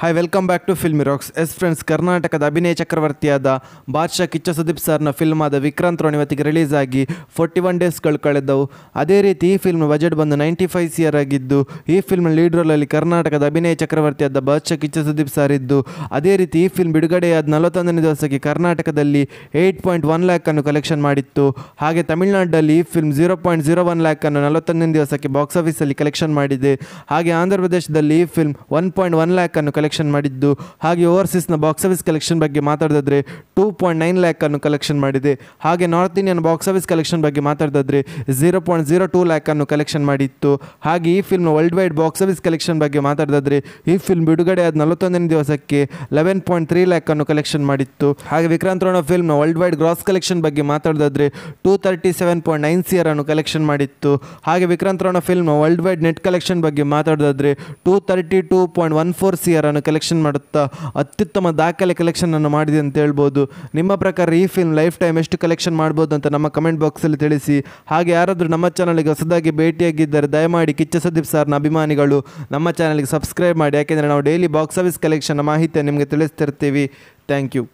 hi welcome back to film rocks yes friends ಕರ್ನಾಟಕದ ಅಭಿನಯ ಚಕ್ರವರ್ತಿಯಾದ ಬಾದಶಾ ಕಿಚ್ಚ ಸುದೀಪ್ ಸರ್ನ ಫಿಲ್ಮ್ ಆದ ವಿಕ್ರಾಂತ್ ರೋಣಿ ಇವತ್ತಿಗೆ ರಿಲೀಸ್ ಆಗಿ ಫೋರ್ಟಿ ಒನ್ ಡೇಸ್ಗಳು ಕಳೆದವು ಅದೇ ರೀತಿ ಈ ಫಿಲ್ಮ್ ಬಜೆಟ್ ಬಂದು ನೈಂಟಿ ಫೈವ್ ಸಿಯರ್ ಆಗಿದ್ದು ಈ ಫಿಲ್ಮ್ ಲೀಡ್ ರೋಲಲ್ಲಿ ಕರ್ನಾಟಕದ ಅಭಿನಯ ಚಕ್ರವರ್ತಿಯಾದ ಬಾದಶಾ ಕಿಚ್ಚ ಸುದೀಪ್ ಸರ್ ಇದ್ದು ಅದೇ ರೀತಿ ಈ ಫಿಲ್ಮ್ ಬಿಡುಗಡೆಯಾದ ನಲವತ್ತೊಂದನೇ ದಿವಸಕ್ಕೆ ಕರ್ನಾಟಕದಲ್ಲಿ ಏಯ್ಟ್ ಪಾಯಿಂಟ್ ಒನ್ ಲ್ಯಾಕನ್ನು ಕಲೆಕ್ಷನ್ ಮಾಡಿತ್ತು ಹಾಗೆ ತಮಿಳುನಾಡಲ್ಲಿ ಈ film zero point zero one ಲ್ಯಾಕನ್ನು ನಲವತ್ತೊಂದನೇ ದಿವಸಕ್ಕೆ ಬಾಕ್ಸ್ ಆಫೀಸಲ್ಲಿ ಕಲೆಕ್ಷನ್ ಮಾಡಿದೆ ಹಾಗೆ ಆಂಧ್ರ ಪ್ರದೇಶದಲ್ಲಿ ಈ ಫಿಲ್ಮ್ ಒನ್ ಪಾಯಿಂಟ್ ಒನ್ ಲ್ಯಾಕನ್ನು ಕಲೆಕ್ಷನ್ ಕಲೆಕ್ಷನ್ ಮಾಡಿದ್ದು ಹಾಗೆ ಓವರ್ಸೀಸ್ನ ಬಾಕ್ಸ್ ಆಫೀಸ್ ಕಲೆಕ್ಷನ್ ಬಗ್ಗೆ ಮಾತಾಡಿದ್ರೆ ಟೂ ಪಾಯಿಂಟ್ ನೈನ್ ಅನ್ನು ಕಲೆಕ್ಷನ್ ಮಾಡಿದೆ ಹಾಗೆ north Indian box office collection ಬಗ್ಗೆ ಮಾತಾಡಿದ್ರೆ ಝೀರೋ ಪಾಯಿಂಟ್ ಜೀರೋ ಟೂ ಅನ್ನು ಕಲೆಕ್ಷನ್ ಮಾಡಿತ್ತು ಹಾಗೆ ಈ film worldwide box office collection ಬಗ್ಗೆ ಮಾತಾಡಿದ್ರೆ ಈ ಫಿಲ್ಮ್ ಆದ ನಲವತ್ತೊಂದನೇ ದಿವಸಕ್ಕೆ ಲೆವೆನ್ ಪಾಯಿಂಟ್ ತ್ರೀ ಅನ್ನು ಕಲೆಕ್ಷನ್ ಮಾಡಿತ್ತು ಹಾಗೆ ವಿಕ್ರಾಂತ್ ರೋಣ ಫಿಲ್ಮ್ನ ವರ್ಲ್ಡ್ ವೈಡ್ ಗ್ರಾಸ್ ಕಲೆಕ್ಷನ್ ಬಗ್ಗೆ ಮಾತಾಡಿದ್ರೆ two thirty seven point nine ಅನ್ನು ಕಲೆಕ್ಷನ್ ಮಾಡಿತ್ತು ಹಾಗೆ Vikrant Rona film worldwide net collection ಬಗ್ಗೆ ಮಾತಾಡಿದ್ರೆ two thirty two point one four ಅನ್ನು ಕಲೆಕ್ಷನ್ ಮಾಡುತ್ತಾ ಅತ್ಯುತ್ತಮ ದಾಖಲೆ ಕಲೆಕ್ಷನನ್ನು ಮಾಡಿದೆ ಅಂತ ಹೇಳ್ಬೋದು ನಿಮ್ಮ ಪ್ರಕಾರ ಈ ಫಿಲ್ಮ್ ಲೈಫ್ ಟೈಮ್ ಎಷ್ಟು ಕಲೆಕ್ಷನ್ ಮಾಡ್ಬೋದು ಅಂತ ನಮ್ಮ ಕಮೆಂಟ್ ಬಾಕ್ಸಲ್ಲಿ ತಿಳಿಸಿ ಹಾಗೆ ಯಾರಾದರೂ ನಮ್ಮ ಚಾನಲ್ಗೆ ಹೊಸದಾಗಿ ಭೇಟಿಯಾಗಿದ್ದರೆ ದಯಮಾಡಿ ಕಿಚ್ಚ ಸುದೀಪ್ ಸಾರ್ನ ಅಭಿಮಾನಿಗಳು ನಮ್ಮ ಚಾನಲ್ಗೆ ಸಬ್ಸ್ಕ್ರೈಬ್ ಮಾಡಿ ಯಾಕೆಂದರೆ ನಾವು ಡೈಲಿ ಬಾಕ್ಸ್ ಆಫೀಸ್ ಕಲೆಕ್ಷನ್ ಮಾಹಿತಿಯನ್ನು ನಿಮಗೆ ತಿಳಿಸ್ತಿರ್ತೀವಿ ಥ್ಯಾಂಕ್ ಯು